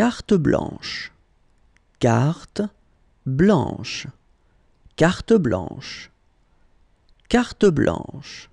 Carte blanche. Carte blanche. Carte blanche. Carte blanche.